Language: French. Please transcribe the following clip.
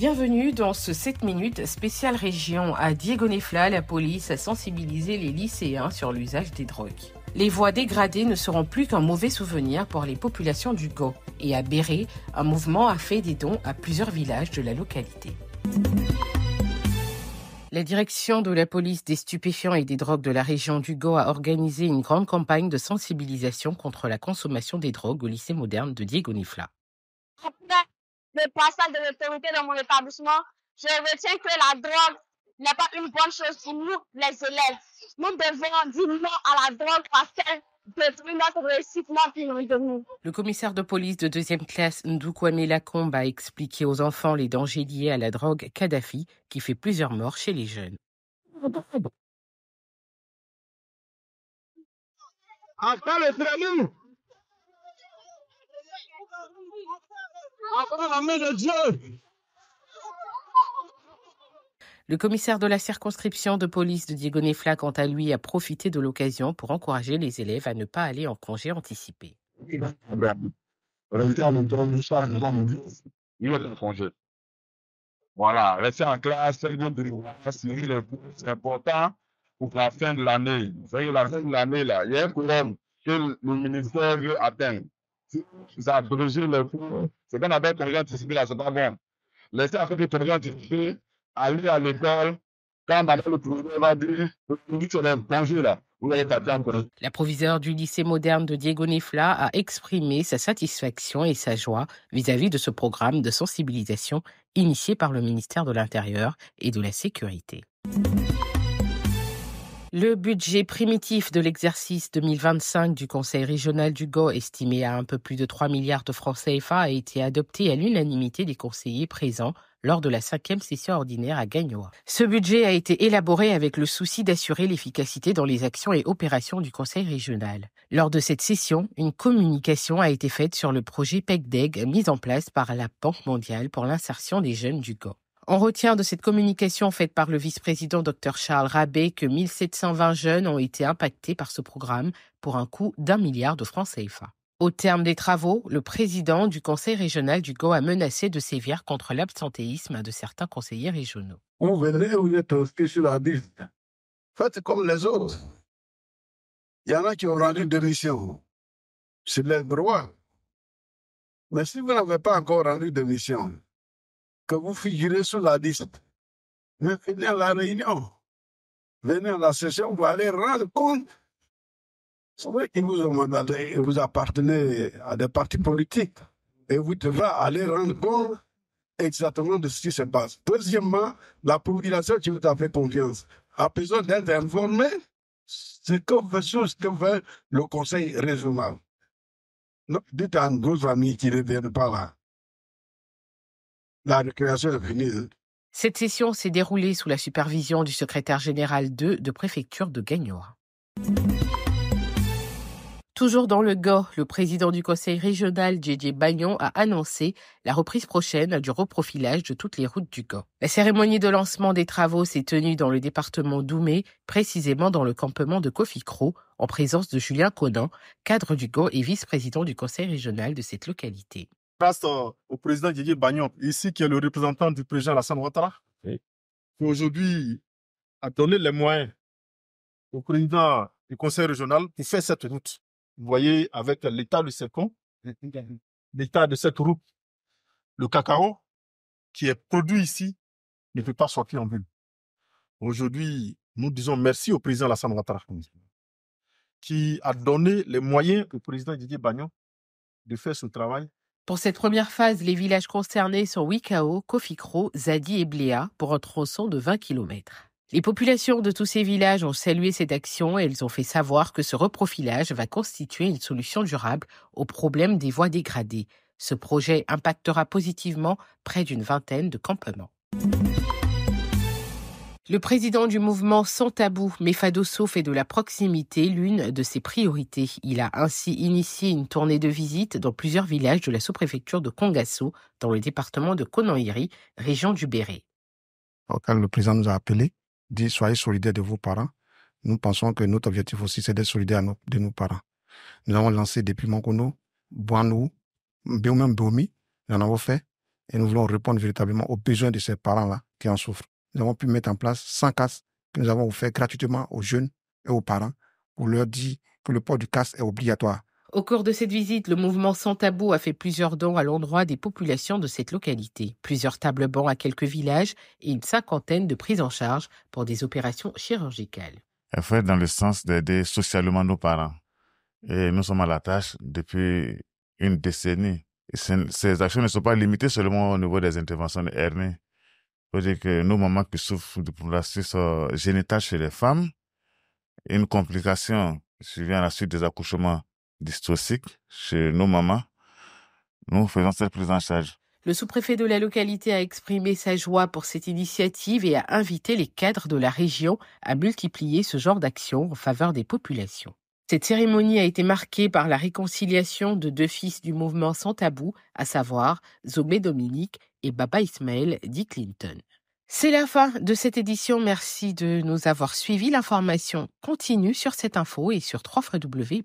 Bienvenue dans ce 7 minutes spécial région à Diego La police a sensibilisé les lycéens sur l'usage des drogues. Les voies dégradées ne seront plus qu'un mauvais souvenir pour les populations du Go. Et à Béré, un mouvement a fait des dons à plusieurs villages de la localité. La direction de la police des stupéfiants et des drogues de la région du Go a organisé une grande campagne de sensibilisation contre la consommation des drogues au lycée moderne de Diego le passage de l'autorité dans mon établissement, je retiens que la drogue n'est pas une bonne chose pour nous, les élèves. Nous devons dire non à la drogue parce qu'elle détruit notre réussite, de nous. Le commissaire de police de deuxième classe, Ndoukwame Lacombe, a expliqué aux enfants les dangers liés à la drogue Kadhafi, qui fait plusieurs morts chez les jeunes. le le commissaire de la circonscription de police de Diego Nefla, quant à lui, a profité de l'occasion pour encourager les élèves à ne pas aller en congé anticipé. congé. Voilà, restez en classe, c'est important pour la fin de l'année. Vous savez, la fin de l'année, là, il y a un problème que le ministère veut atteindre. L'approviseur du lycée moderne de Diego Nefla a exprimé sa satisfaction et sa joie vis à -vis de ce programme de sensibilisation initié par le ministère de l'Intérieur et de la Sécurité. Le budget primitif de l'exercice 2025 du Conseil régional du Gau, estimé à un peu plus de 3 milliards de francs CFA, a été adopté à l'unanimité des conseillers présents lors de la cinquième session ordinaire à Gagnoa. Ce budget a été élaboré avec le souci d'assurer l'efficacité dans les actions et opérations du Conseil régional. Lors de cette session, une communication a été faite sur le projet PECDEG mis en place par la Banque mondiale pour l'insertion des jeunes du Gau. On retient de cette communication faite par le vice-président Dr Charles Rabet que 1720 jeunes ont été impactés par ce programme pour un coût d'un milliard de francs CFA. Au terme des travaux, le président du conseil régional du GO a menacé de sévir contre l'absentéisme de certains conseillers régionaux. On verrait où êtes sur la liste. Faites comme les autres. Il y en a qui ont rendu démission. C'est leur droit. Mais si vous n'avez pas encore rendu démission, que vous figurez sur la liste. Mais venez à la réunion. Venez à la session, vous allez rendre compte. C'est vrai qu'ils vous ont vous appartenez à des partis politiques. Et vous devez aller rendre compte exactement de ce qui se passe. Deuxièmement, la population qui vous a fait confiance a besoin d'être informée ce que ce que veut le conseil régional. dites à nos amis qui ne viennent pas là. Bah, hein. Cette session s'est déroulée sous la supervision du secrétaire général 2 de préfecture de Gagnon. Toujours dans le Gore, le président du conseil régional, JJ Bagnon, a annoncé la reprise prochaine du reprofilage de toutes les routes du Gore. La cérémonie de lancement des travaux s'est tenue dans le département d'Oumé, précisément dans le campement de Kofikro, en présence de Julien Conan, cadre du Gore et vice-président du conseil régional de cette localité grâce euh, au président Didier Bagnon, ici, qui est le représentant du président Lassane Ouattara, qui aujourd'hui a donné les moyens au président du conseil régional pour faire cette route. Vous voyez, avec l'état de con, l'état de cette route, le cacao qui est produit ici ne peut pas sortir en ville. Aujourd'hui, nous disons merci au président Lassane Ouattara, qui a donné les moyens au président Didier Bagnon de faire ce travail pour cette première phase, les villages concernés sont Wikao, Kofikro, Zadi et Bléa pour un tronçon de 20 km. Les populations de tous ces villages ont salué cette action et elles ont fait savoir que ce reprofilage va constituer une solution durable au problème des voies dégradées. Ce projet impactera positivement près d'une vingtaine de campements. Le président du mouvement Sans Tabou, Mefadoso, fait de la proximité l'une de ses priorités. Il a ainsi initié une tournée de visite dans plusieurs villages de la sous-préfecture de Kongasso, dans le département de Konaniri, région du Béret. Quand le président nous a appelé. dit soyez solidaires de vos parents. Nous pensons que notre objectif aussi, c'est d'être solidaires de nos parents. Nous avons lancé depuis Mankono, Boanou, même Bomi, nous en avons fait, et nous voulons répondre véritablement aux besoins de ces parents-là qui en souffrent nous avons pu mettre en place 100 casques que nous avons offert gratuitement aux jeunes et aux parents pour leur dire que le port du casque est obligatoire. Au cours de cette visite, le mouvement Sans Tabou a fait plusieurs dons à l'endroit des populations de cette localité, plusieurs tables bancs à quelques villages et une cinquantaine de prises en charge pour des opérations chirurgicales. Elle fait dans le sens d'aider socialement nos parents. Et nous sommes à la tâche depuis une décennie. Ces actions ne sont pas limitées seulement au niveau des interventions de hernie cest dire que nos mamans qui souffrent de prostatique génitale chez les femmes, une complication suivant à la suite des accouchements dystoxiques chez nos mamans, nous faisons cette prise en charge. Le sous-préfet de la localité a exprimé sa joie pour cette initiative et a invité les cadres de la région à multiplier ce genre d'action en faveur des populations. Cette cérémonie a été marquée par la réconciliation de deux fils du mouvement sans tabou, à savoir Zomé Dominique et Baba Ismaël dit Clinton. C'est la fin de cette édition. Merci de nous avoir suivis. L'information continue sur cette info et sur www.setinfo.ci